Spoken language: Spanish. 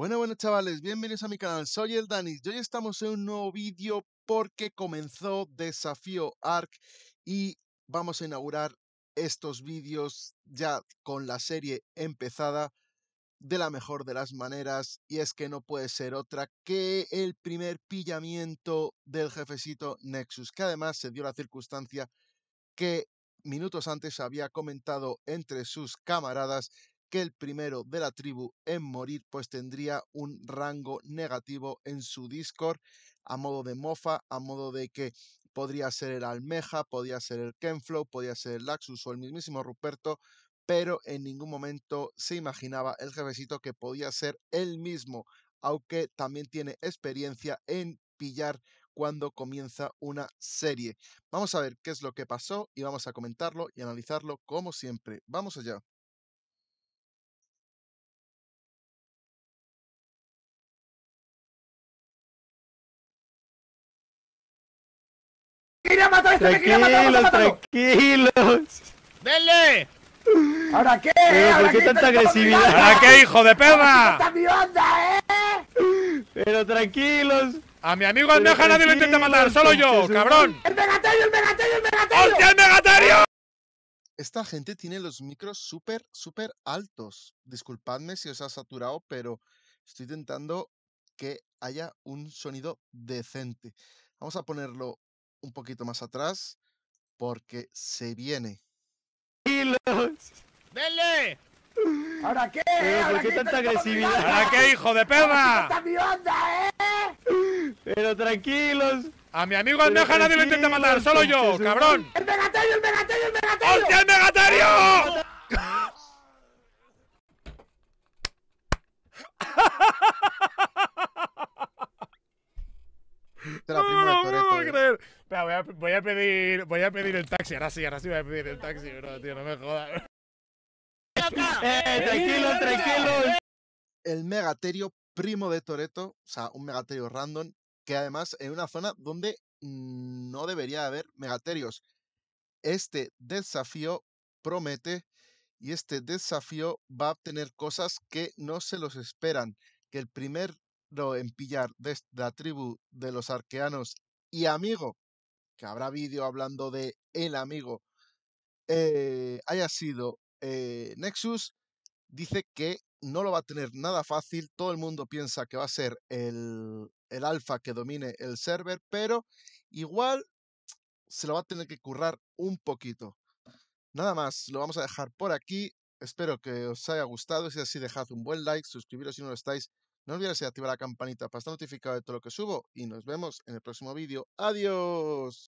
Bueno, bueno chavales, bienvenidos a mi canal, soy el Danis hoy estamos en un nuevo vídeo porque comenzó Desafío Arc y vamos a inaugurar estos vídeos ya con la serie empezada de la mejor de las maneras y es que no puede ser otra que el primer pillamiento del jefecito Nexus, que además se dio la circunstancia que minutos antes había comentado entre sus camaradas que el primero de la tribu en morir pues tendría un rango negativo en su Discord a modo de mofa, a modo de que podría ser el Almeja, podría ser el Kenflow, podría ser el Laxus o el mismísimo Ruperto, pero en ningún momento se imaginaba el jefecito que podía ser él mismo, aunque también tiene experiencia en pillar cuando comienza una serie. Vamos a ver qué es lo que pasó y vamos a comentarlo y analizarlo como siempre. Vamos allá. Este, tranquilos, Tranquilos. ¡Dele! ¿Ahora qué? ¿Por qué tanta agresividad? ¿Ahora qué, hijo de perra? ¡Está mi onda, eh! Pero tranquilos. A mi amigo Almeja nadie lo intenta matar, solo yo, cabrón. ¡El Megaterio, el Megaterio, el Megaterio! ¡Hostia, el Megaterio! Esta gente tiene los micros súper, súper altos. Disculpadme si os ha saturado, pero estoy intentando que haya un sonido decente. Vamos a ponerlo un poquito más atrás porque se viene. Tranquilos. ¡Dele! ¿Ahora qué? ¿Por qué tanta agresividad? ¿Ahora qué, hijo de perra? ¡Está mi onda, eh! Pero tranquilos. A mi amigo Almeja nadie lo intenta matar, solo yo, cabrón. ¡El megaterio, el megaterio, el megaterio! ¡Hostia, el megaterio! voy a pedir, voy a pedir el taxi. Ahora sí, ahora sí voy a pedir el taxi, bro, tío, no me jodas. Eh, tranquilo, tranquilo! El megaterio primo de Toreto, o sea, un megaterio random, que además en una zona donde no debería haber megaterios. Este desafío promete y este desafío va a obtener cosas que no se los esperan. Que el primero en pillar de la tribu de los arqueanos y amigo que habrá vídeo hablando de el amigo, eh, haya sido eh, Nexus, dice que no lo va a tener nada fácil. Todo el mundo piensa que va a ser el, el alfa que domine el server, pero igual se lo va a tener que currar un poquito. Nada más, lo vamos a dejar por aquí. Espero que os haya gustado. Si es así, dejad un buen like, suscribiros si no lo estáis. No olvidéis activar la campanita para estar notificado de todo lo que subo y nos vemos en el próximo vídeo. ¡Adiós!